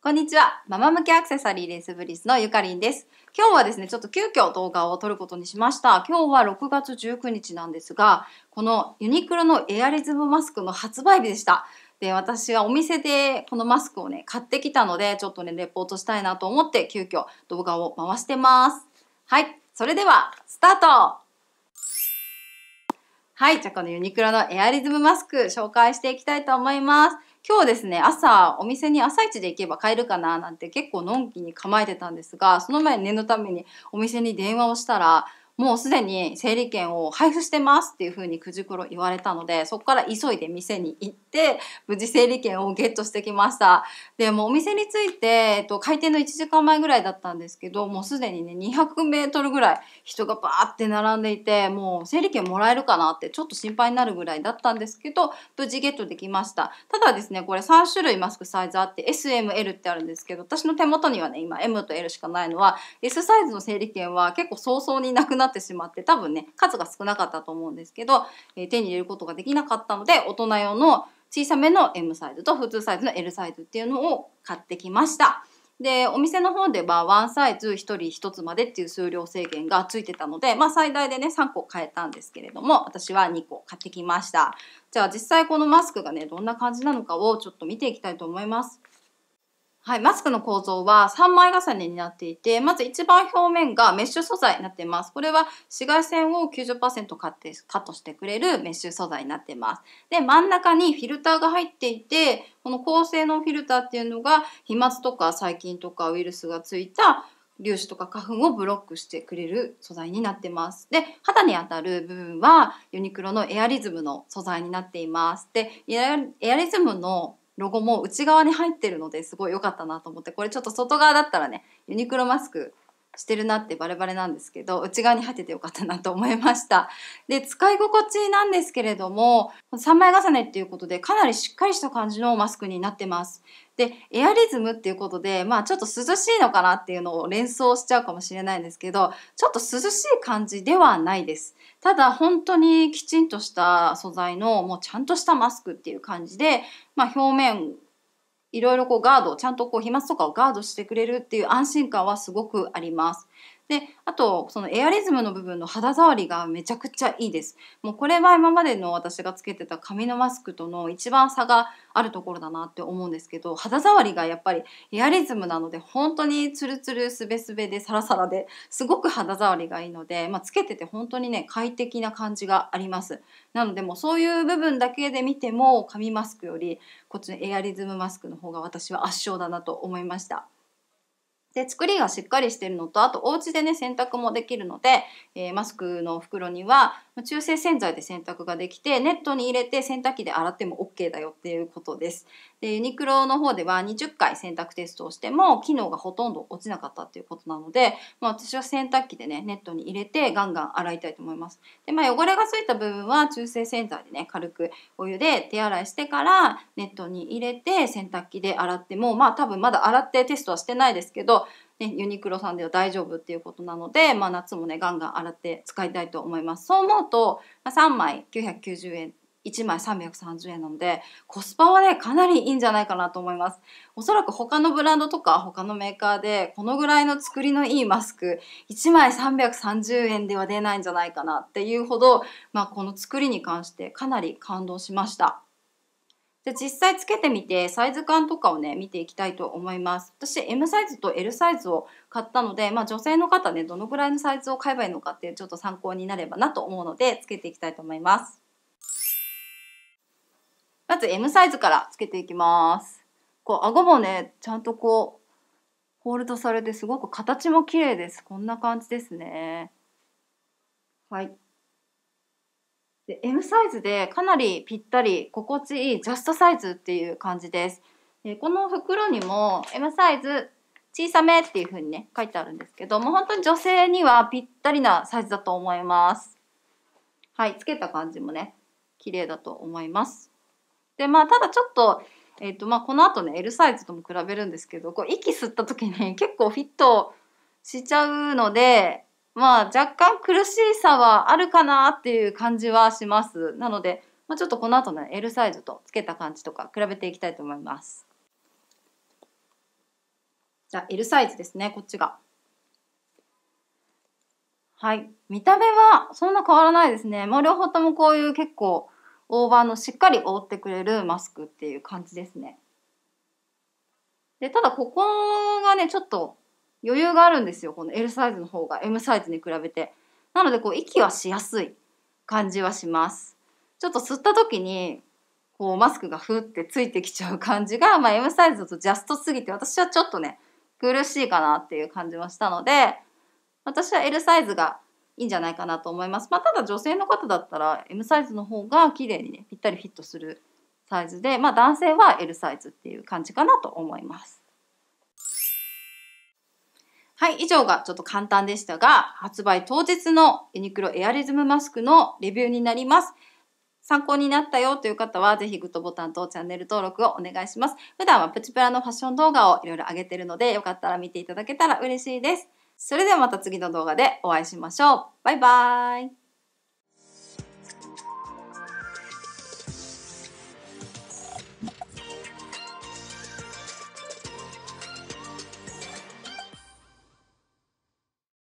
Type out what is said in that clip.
こんにちは。ママ向けアクセサリーレースブリスのゆかりんです。今日はですね、ちょっと急遽動画を撮ることにしました。今日は6月19日なんですが、このユニクロのエアリズムマスクの発売日でした。で、私はお店でこのマスクをね、買ってきたので、ちょっとね、レポートしたいなと思って、急遽動画を回してます。はい。それでは、スタートはい。じゃあ、このユニクロのエアリズムマスク紹介していきたいと思います。今日ですね、朝、お店に朝一で行けば買えるかななんて結構のんきに構えてたんですが、その前念のためにお店に電話をしたら、もうすでに整理券を配布してますっていうふうにくじくろ言われたので、そこから急いで店に行って、無事整理券をゲットしてきました。で、もうお店に着いて、えっと、開店の1時間前ぐらいだったんですけど、もうすでにね、200メートルぐらい人がバーって並んでいて、もう整理券もらえるかなってちょっと心配になるぐらいだったんですけど、無事ゲットできました。ただですね、これ3種類マスクサイズあって、SML ってあるんですけど、私の手元にはね、今 M と L しかないのは、S サイズの整理券は結構早々になくなってってしまって多分ね数が少なかったと思うんですけど、えー、手に入れることができなかったので大人用の小さめの M サイズと普通サイズの L サイズっていうのを買ってきました。でお店の方ではワンサイズ1人1つまでっていう数量制限がついてたので、まあ、最大でね3個買えたんですけれども私は2個買ってきましたじゃあ実際このマスクがねどんな感じなのかをちょっと見ていきたいと思いますはい、マスクの構造は3枚重ねになっていて、まず一番表面がメッシュ素材になっています。これは紫外線を90%カットカットしてくれるメッシュ素材になっています。で、真ん中にフィルターが入っていて、この高性能フィルターっていうのが飛沫とか細菌とかウイルスがついた粒子とか花粉をブロックしてくれる素材になってます。で、肌に当たる部分はユニクロのエアリズムの素材になっています。で、エアリズムのロゴも内側に入ってるのですごい良かったなと思ってこれちょっと外側だったらねユニクロマスクしてるなってバレバレなんですけど内側に入っててよかったなと思いましたで使い心地なんですけれども3枚重ねっていうことでかなりしっかりした感じのマスクになってますでエアリズムっていうことでまあちょっと涼しいのかなっていうのを連想しちゃうかもしれないんですけどちょっと涼しい感じではないですただ本当にきちんとした素材のもうちゃんとしたマスクっていう感じで、まあ、表面いろいろこうガードちゃんとこう飛沫とかをガードしてくれるっていう安心感はすごくあります。であとそのエアリズムの部分の肌触りがめちゃくちゃいいですもうこれは今までの私がつけてた紙のマスクとの一番差があるところだなって思うんですけど肌触りがやっぱりエアリズムなので本当にツルツルすべすべでサラサラですごく肌触りがいいので、まあ、つけてて本当にね快適な感じがありますなのでもうそういう部分だけで見ても紙マスクよりこっちのエアリズムマスクの方が私は圧勝だなと思いました。で、作りがしっかりしてるのと、あとお家でね、洗濯もできるので、えー、マスクの袋には、中性洗剤で洗濯ができてネットに入れて洗濯機で洗っても OK だよっていうことですでユニクロの方では20回洗濯テストをしても機能がほとんど落ちなかったっていうことなので、まあ、私は洗濯機でねネットに入れてガンガン洗いたいと思いますで、まあ、汚れがついた部分は中性洗剤でね軽くお湯で手洗いしてからネットに入れて洗濯機で洗ってもまあ多分まだ洗ってテストはしてないですけどね、ユニクロさんでは大丈夫っていうことなので、まあ、夏もねガンガン洗って使いたいと思いますそう思うと、ま3枚990円1枚330円なのでコスパはねかなりいいんじゃないかなと思いますおそらく他のブランドとか他のメーカーでこのぐらいの作りのいいマスク1枚330円では出ないんじゃないかなっていうほど、まあ、この作りに関してかなり感動しましたで実際つけてみてサイズ感とかをね見ていきたいと思います私 M サイズと L サイズを買ったので、まあ、女性の方ねどのぐらいのサイズを買えばいいのかっていうちょっと参考になればなと思うのでつけていきたいと思いますまず M サイズからつけていきますこう顎もねちゃんとこうホールドされてすごく形も綺麗ですこんな感じですねはいで M サイズでかなりぴったり心地いいジャストサイズっていう感じですでこの袋にも M サイズ小さめっていう風にね書いてあるんですけどもう本当に女性にはぴったりなサイズだと思いますはいつけた感じもね綺麗だと思いますでまあただちょっとえっ、ー、とまあこの後ね L サイズとも比べるんですけどこう息吸った時に結構フィットしちゃうのでまあ若干苦しいさはあるかなっていう感じはします。なので、まあ、ちょっとこの後ね、L サイズとつけた感じとか比べていきたいと思います。じゃあ L サイズですね、こっちが。はい。見た目はそんな変わらないですね。もう両方ともこういう結構大ーのしっかり覆ってくれるマスクっていう感じですね。で、ただここがね、ちょっと余裕があるんですよこの L サイズの方が M サイズに比べてなのでこう息はしやすい感じはしますちょっと吸った時にこうマスクがふってついてきちゃう感じが、まあ、M サイズだとジャストすぎて私はちょっとね苦しいかなっていう感じはしたので私は L サイズがいいんじゃないかなと思います。まあ、ただ女性の方だったら M サイズの方が綺麗にねぴったりフィットするサイズで、まあ、男性は L サイズっていう感じかなと思います。はい、以上がちょっと簡単でしたが、発売当日のユニクロエアリズムマスクのレビューになります。参考になったよという方は、ぜひグッドボタンとチャンネル登録をお願いします。普段はプチプラのファッション動画をいろいろ上げてるので、よかったら見ていただけたら嬉しいです。それではまた次の動画でお会いしましょう。バイバーイ。